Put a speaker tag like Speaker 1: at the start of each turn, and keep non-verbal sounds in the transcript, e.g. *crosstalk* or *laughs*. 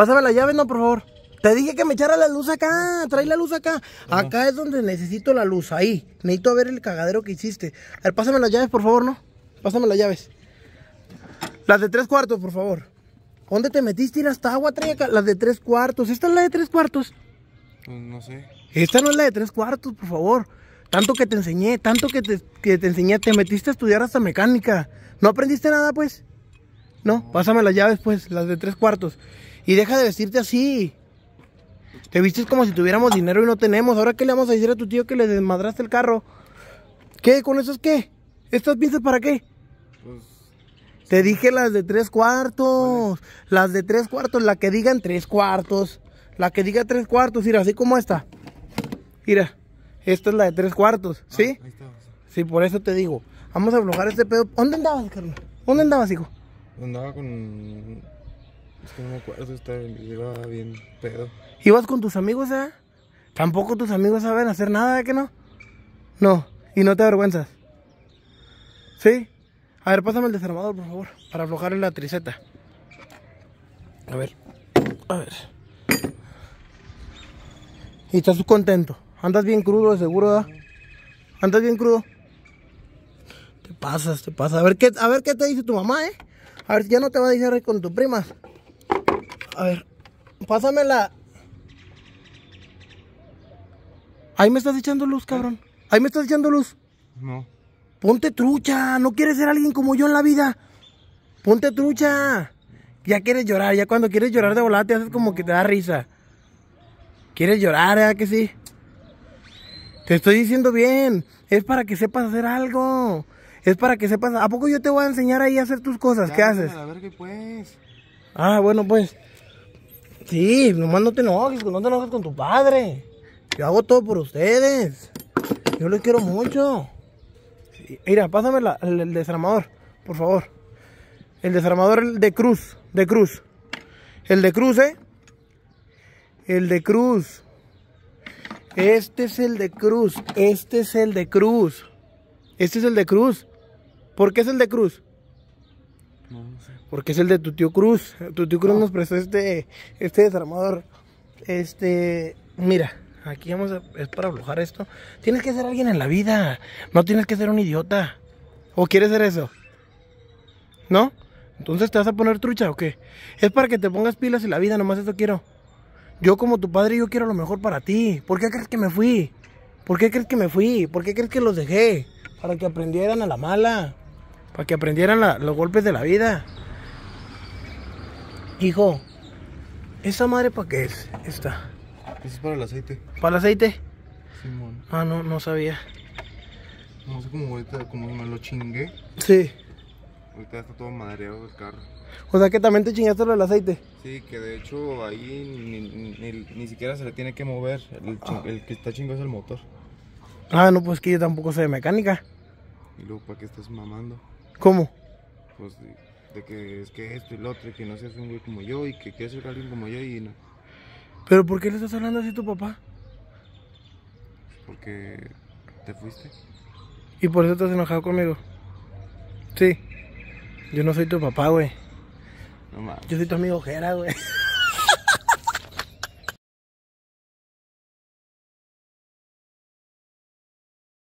Speaker 1: Pásame las llaves, no, por favor. Te dije que me echara la luz acá, trae la luz acá. Acá es donde necesito la luz, ahí. Necesito ver el cagadero que hiciste. A ver, pásame las llaves, por favor, ¿no? Pásame las llaves. Las de tres cuartos, por favor. ¿Dónde te metiste? Ir hasta agua, trae acá. Las de tres cuartos. ¿Esta es la de tres cuartos? Pues, no sé. Esta no es la de tres cuartos, por favor. Tanto que te enseñé, tanto que que te enseñé. Te metiste a estudiar hasta mecánica. ¿No aprendiste nada, pues? No, pásame las llaves, pues, las de tres cuartos. Y deja de vestirte así. Te vistes como si tuviéramos dinero y no tenemos. Ahora, ¿qué le vamos a decir a tu tío que le desmadraste el carro? ¿Qué? ¿Con esos qué? ¿Estas pinzas para qué? Pues, te dije las de tres cuartos. Las de tres cuartos. La que digan tres cuartos. La que diga tres cuartos. Mira, así como esta. Mira, esta es la de tres cuartos. Ah, ¿Sí? sí, por eso te digo. Vamos a aflojar este pedo. ¿Dónde andabas, Carlos? ¿Dónde andabas, hijo? andaba con. Es que no me acuerdo, estaba, bien pedo. ¿Ibas con tus amigos, eh? Tampoco tus amigos saben hacer nada, ¿eh? ¿Que no? No, y no te avergüenzas. ¿Sí? A ver, pásame el desarmador, por favor, para aflojarle la triceta. A ver, a ver. Y estás contento. Andas bien crudo, seguro, ¿eh? Andas bien crudo. Te pasas, te pasas. A ver qué, a ver qué te dice tu mamá, ¿eh? A ver, ya no te va a dejar con tu prima. A ver, pásamela. Ahí me estás echando luz, cabrón. Ahí me estás echando luz. No. Ponte trucha, no quieres ser alguien como yo en la vida. Ponte trucha. Ya quieres llorar, ya cuando quieres llorar de volada te haces como que te da risa. ¿Quieres llorar, eh? que sí? Te estoy diciendo bien, es para que sepas hacer algo. Es para que sepas, ¿a poco yo te voy a enseñar ahí a hacer tus cosas? ¿Qué haces? A ver qué pues. Ah, bueno, pues. Sí, nomás no te enojes, no te enojes con tu padre. Yo hago todo por ustedes. Yo les quiero mucho. mira, pásame el, desarmador, por favor. El desarmador de cruz, de cruz. El de cruz, ¿eh? El de cruz. Este es el de cruz, este es el de cruz. Este es el de cruz. ¿Por qué es el de Cruz? No, sé. Porque es el de tu tío Cruz. Tu tío Cruz ah. nos prestó este, este desarmador. Este, mira, aquí vamos a, es para aflojar esto. Tienes que ser alguien en la vida. No tienes que ser un idiota. ¿O quieres ser eso? ¿No? Entonces te vas a poner trucha o qué? Es para que te pongas pilas en la vida, nomás eso quiero. Yo como tu padre, yo quiero lo mejor para ti. ¿Por qué crees que me fui? ¿Por qué crees que me fui? ¿Por qué crees que los dejé? Para que aprendieran a la mala para que aprendieran los golpes de la vida. Hijo, ¿esa madre para qué es? Esta. Esa es para el aceite. ¿Para el aceite? Simón. Ah, no, no sabía. No sé cómo ahorita, como me lo chingué. Sí. Ahorita está todo madreado el carro. O sea que también te chingaste lo del aceite. Sí, que de hecho ahí ni, siquiera se le tiene que mover. El, ah. el que está chingo es el motor. Ah, no, pues que yo tampoco sé de mecánica. Y luego, ¿para qué estás mamando? ¿Cómo? Pues de, que es que esto y lo otro, y que no seas un güey como yo, y que quieres ser alguien como yo, y no. ¿Pero por qué le estás hablando así a tu papá? Porque te fuiste. ¿Y por eso estás enojado conmigo? Sí. Yo no soy tu papá, güey. No mames. Yo soy tu amigo Jera, güey. *laughs*